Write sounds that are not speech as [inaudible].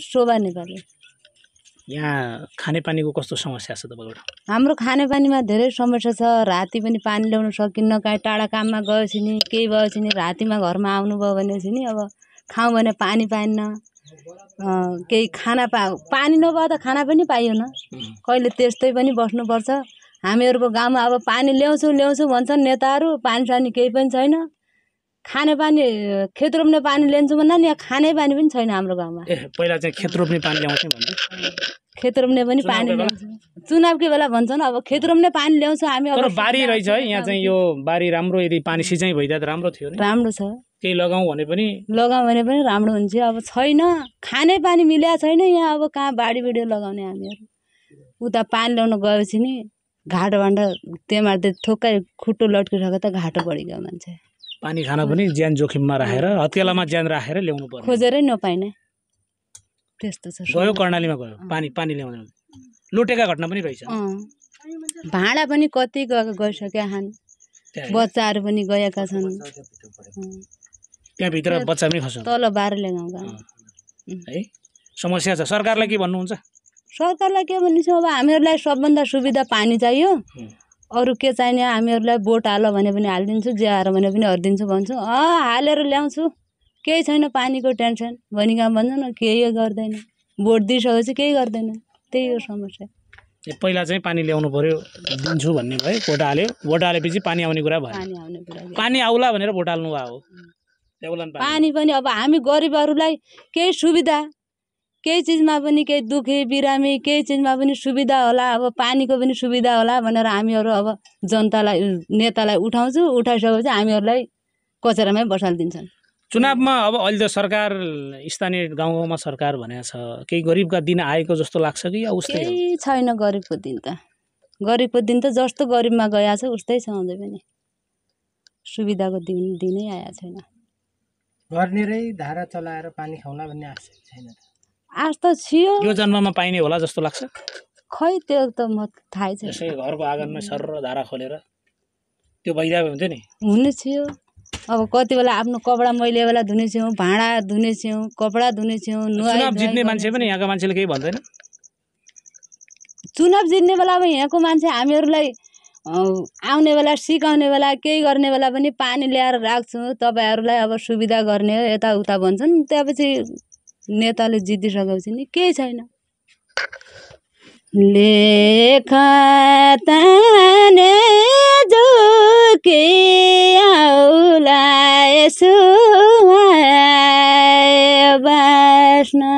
शोभा नेपाली यहाँ खानेपानीको कस्तो समस्या छ तपाईँबाट हाम्रो खानेपानीमा धेरै समस्या छ राति पनि पानी ल्याउन सकिन्न काहीँ टाढा काममा गएपछि नि केही भएपछि नि रातिमा घरमा आउनुभयो भनेपछि नि अब खाउँ भने पानी पाइन्न केही खाना पा पानी नभए त खाना पनि पाइएन कहिले त्यस्तै पनि बस्नुपर्छ हामीहरूको गाउँमा अब पानी ल्याउँछौँ ल्याउँछौँ भन्छन् नेताहरू पानी सानी केही पनि छैन खाने पानी खेत रोप्ने पानी लिन्छौँ भन्दा नि यहाँ खाने पानी पनि छैन हाम्रो गाउँमा ए पहिला चाहिँ खेत रोप्ने पानी ल्याउँथ्यो खेत रोप्ने पनि पानी ल्याउँछ चुनावकै बेला भन्छन् अब खेत रोप्ने पानी ल्याउँछ हामी अब बारी रहेछ है यहाँ चाहिँ यो [laughs] बारी राम्रो यदि पानी सिँचाइ भइदिए त राम्रो थियो राम्रो छ केही लगाउँ भने पनि लगाउँ भने पनि राम्रो हुन्छ अब छैन खाने पानी मिल्या छैन यहाँ अब कहाँ बाढी बिडी लगाउने हामीहरू उता पानी ल्याउनु गएपछि नि घाटोबाट त्यहाँबाट थोक्कै खुट्टो लट्किरहेको त घाटो गयो मान्छे पानी खान पनि ज्यान जोखिममा राखेर हत्केलामा ज्यान राखेर ल्याउनु पर्यो खोजेरै नपाइने त्यस्तो छ गयो कर्णालीमा गयो पानी पानी ल्याउनु लोटेका घटना पनि रहेछ भाँडा पनि कति गइसक्यो हान बच्चाहरू पनि गएका छन् त्यहाँभित्र बच्चा पनि खस तल बाह्रले गाउँका है समस्या छ सरकारलाई के भन्नुहुन्छ सरकारलाई के भन्नु अब हामीहरूलाई सबभन्दा सुविधा पानी चाहियो अरू के चाहिने हामीहरूलाई बोट हाल भने पनि हालिदिन्छु हाल भने पनि हरिदिन्छु भन्छु अँ हालेर ल्याउँछु केही छैन पानीको टेन्सन भनिकन भन्छ न केही गर्दैन बोट दिइसकेपछि केही गर्दैन त्यही हो समस्या पहिला चाहिँ पानी ल्याउनु पऱ्यो दिन्छु भन्ने भयो भोट हाल्यो भोट हालेपछि पानी आउने कुरा भयो पानी आउला भनेर भोट हाल्नु भएको पानी पनि अब हामी गरिबहरूलाई केही सुविधा केही चिजमा पनि केही दुखी बिरामी केही चिजमा पनि सुविधा होला अब पानीको पनि सुविधा होला भनेर हामीहरू अब जनतालाई नेतालाई उठाउँछु उठाइसकेपछि हामीहरूलाई कचरामै बसालिदिन्छन् चुनावमा अब अहिले त सरकार स्थानीय गाउँ गाउँमा सरकार भनेको छ केही गरिबका दिन आएको जस्तो लाग्छ कि उस्तै छैन गरिबको दिन त गरिबको दिन त जस्तो गरिबमा गएको छ उस्तै छ अझै पनि सुविधाको दिन दिनै आएको छैन घरनिरै धारा चलाएर पानी खाउला भन्ने आशा छैन आज त थियो यो जन्ममा पाइने होला जस्तो लाग्छ खै त्यो त म थाहै छैन यसै घरको आँगनमा सर धारा खोलेर त्यो भइरहेको हुन्थ्यो नि हुने थियो अब कति बेला आफ्नो कपडा मैले बेला धुने छौँ भाँडा धुने छौँ कपडा धुने छौँ चुनाव जित्ने मान्छे पनि यहाँको मान्छेले केही भन्दैन चुनाव जित्ने बेला अब यहाँको मान्छे हामीहरूलाई आउने बेला सिकाउने बेला केही गर्ने बेला पनि पानी ल्याएर राख्छौँ तपाईँहरूलाई अब सुविधा गर्ने हो यताउता भन्छन् त्यहाँपछि नेताले जितिसकेपछि नि केही छैन लेख के आउला